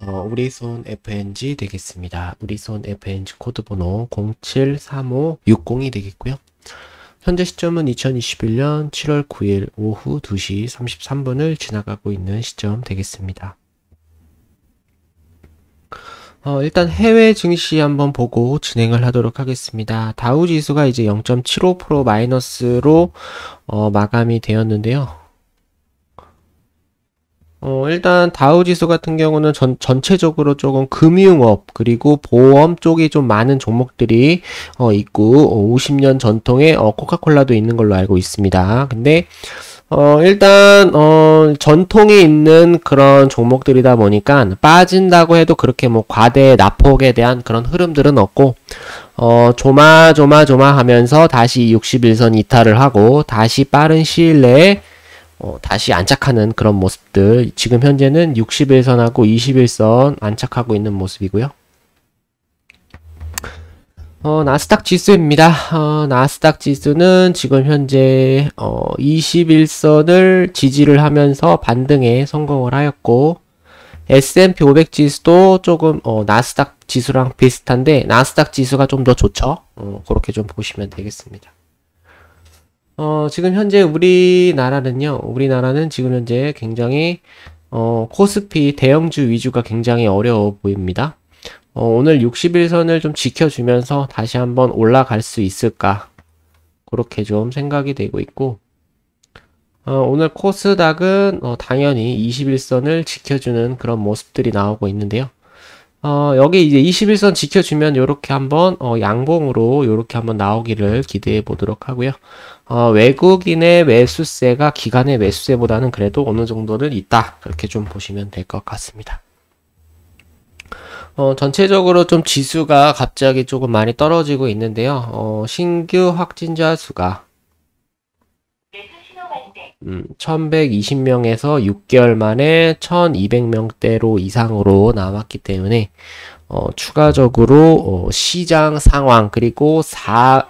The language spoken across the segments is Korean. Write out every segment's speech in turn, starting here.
어, 우리손 FNG 되겠습니다. 우리손 FNG 코드 번호 0 7 3 5 6 0이 되겠고요. 현재 시점은 2021년 7월 9일 오후 2시 33분을 지나가고 있는 시점 되겠습니다. 어, 일단 해외 증시 한번 보고 진행을 하도록 하겠습니다. 다우지수가 이제 0.75% 마이너스로 어, 마감이 되었는데요. 어, 일단 다우 지수 같은 경우는 전, 전체적으로 조금 금융업 그리고 보험 쪽이 좀 많은 종목들이 어, 있고 50년 어, 전통의 어, 코카콜라도 있는 걸로 알고 있습니다. 근데 어, 일단, 어, 전통이 있는 그런 종목들이다 보니까 빠진다고 해도 그렇게 뭐 과대 납폭에 대한 그런 흐름들은 없고, 어, 조마조마조마 하면서 다시 61선 이탈을 하고, 다시 빠른 시일 내에 어, 다시 안착하는 그런 모습들 지금 현재는 60일선하고 21선 안착하고 있는 모습이고요. 어, 나스닥 지수입니다. 어, 나스닥 지수는 지금 현재 어, 21선을 지지를 하면서 반등에 성공을 하였고 S&P 500 지수도 조금 어, 나스닥 지수랑 비슷한데 나스닥 지수가 좀 더 좋죠. 어, 그렇게 좀 보시면 되겠습니다. 어, 지금 현재 우리나라는요, 우리나라는 지금 현재 굉장히, 어, 코스피 대형주 위주가 굉장히 어려워 보입니다. 어, 오늘 60일선을 좀 지켜주면서 다시 한번 올라갈 수 있을까. 그렇게 좀 생각이 되고 있고, 어, 오늘 코스닥은 어, 당연히 21선을 지켜주는 그런 모습들이 나오고 있는데요. 어, 여기 이제 21선 지켜주면 이렇게 한번 어, 양봉으로 이렇게 한번 나오기를 기대해 보도록 하고요. 어, 외국인의 매수세가 기간의 매수세보다는 그래도 어느 정도는 있다. 그렇게 좀 보시면 될 것 같습니다. 어, 전체적으로 좀 지수가 갑자기 조금 많이 떨어지고 있는데요. 어, 신규 확진자 수가 음, 1120명에서 6개월 만에 1200명대로 이상으로 나왔기 때문에 어, 추가적으로 어, 시장 상황 그리고 4,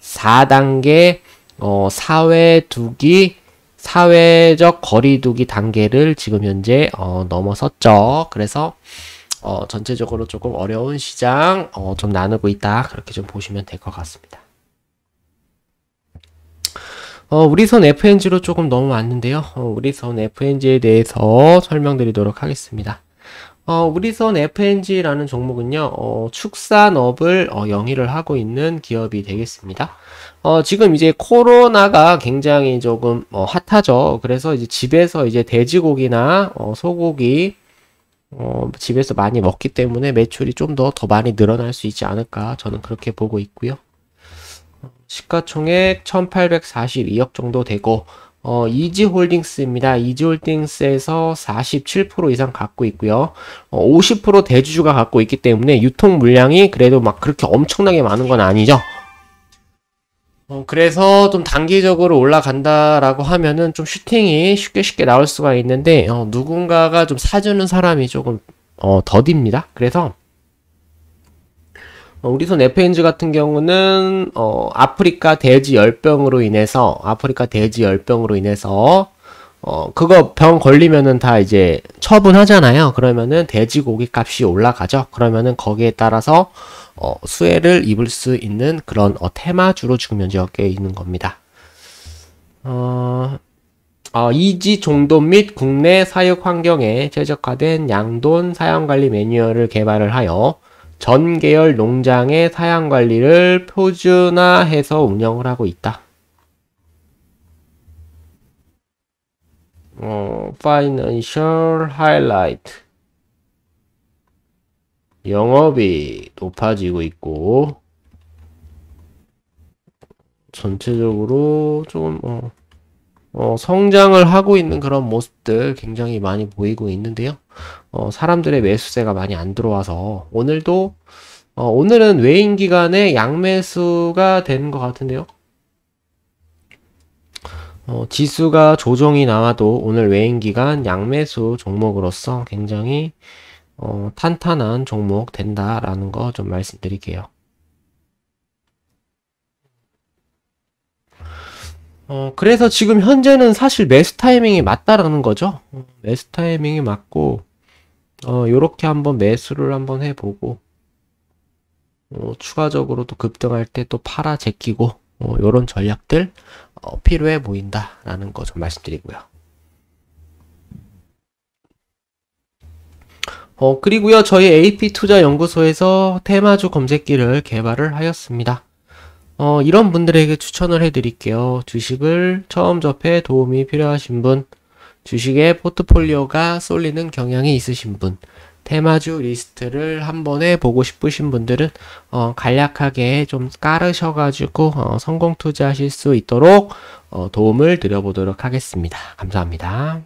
4단계 어, 사회두기 사회적 거리두기 단계를 지금 현재 어, 넘어섰죠. 그래서 어, 전체적으로 조금 어려운 시장 어, 좀 나누고 있다. 그렇게 좀 보시면 될 것 같습니다. 어, 우리선 FNG로 조금 넘어왔는데요. 어, 우리선 FNG에 대해서 설명드리도록 하겠습니다. 어, 우리선 FNG라는 종목은요, 어, 축산업을 어, 영위를 하고 있는 기업이 되겠습니다. 어, 지금 이제 코로나가 굉장히 조금 어, 핫하죠. 그래서 이제 집에서 이제 돼지고기나 어, 소고기, 어, 집에서 많이 먹기 때문에 매출이 좀 더더 더 많이 늘어날 수 있지 않을까 저는 그렇게 보고 있고요. 어, 시가총액 1842억 정도 되고 어, 이지홀딩스입니다. 이지홀딩스에서 47% 이상 갖고 있고요. 어, 50% 대주주가 갖고 있기 때문에 유통 물량이 그래도 막 그렇게 엄청나게 많은 건 아니죠. 어, 그래서 좀 단기적으로 올라간다라고 하면은 좀 슈팅이 쉽게 쉽게 나올 수가 있는데 어, 누군가가 좀 사주는 사람이 조금 어, 더딥니다. 그래서 어, 우리손 FNG 같은 경우는 어, 아프리카 돼지 열병으로 인해서 아프리카 돼지 열병으로 인해서 어, 그거 병 걸리면은 다 이제 처분하잖아요. 그러면은 돼지고기 값이 올라가죠. 그러면은 거기에 따라서 어, 수혜를 입을 수 있는 그런 어, 테마주로 주면 지역에 있는 겁니다. 어, 어, 이지 종도 및 국내 사육 환경에 최적화된 양돈 사양 관리 매뉴얼을 개발을 하여 전 계열 농장의 사양 관리를 표준화해서 운영을 하고 있다. 어, financial highlight. 영업이 높아지고 있고, 전체적으로 조금, 어, 어, 성장을 하고 있는 그런 모습들 굉장히 많이 보이고 있는데요. 어, 사람들의 매수세가 많이 안 들어와서 오늘도 어, 오늘은 외인 기간에 양매수가 되는 것 같은데요. 어, 지수가 조정이 나와도 오늘 외인 기간 양매수 종목으로서 굉장히 어, 탄탄한 종목 된다라는 거 좀 말씀드릴게요. 어, 그래서 지금 현재는 사실 매수 타이밍이 맞다라는 거죠. 어, 매수 타이밍이 맞고, 어, 요렇게 한번 매수를 한번 해보고, 어, 추가적으로 또 급등할 때 또 팔아 제끼고, 어, 요런 전략들, 어, 필요해 보인다라는 거 좀 말씀드리고요. 어, 그리고요, 저희 AP투자연구소에서 테마주 검색기를 개발을 하였습니다. 어, 이런 분들에게 추천을 해드릴게요. 주식을 처음 접해 도움이 필요하신 분, 주식의 포트폴리오가 쏠리는 경향이 있으신 분, 테마주 리스트를 한 번에 보고 싶으신 분들은 어, 간략하게 좀 깔으셔가지고 어, 성공 투자하실 수 있도록 어, 도움을 드려보도록 하겠습니다. 감사합니다.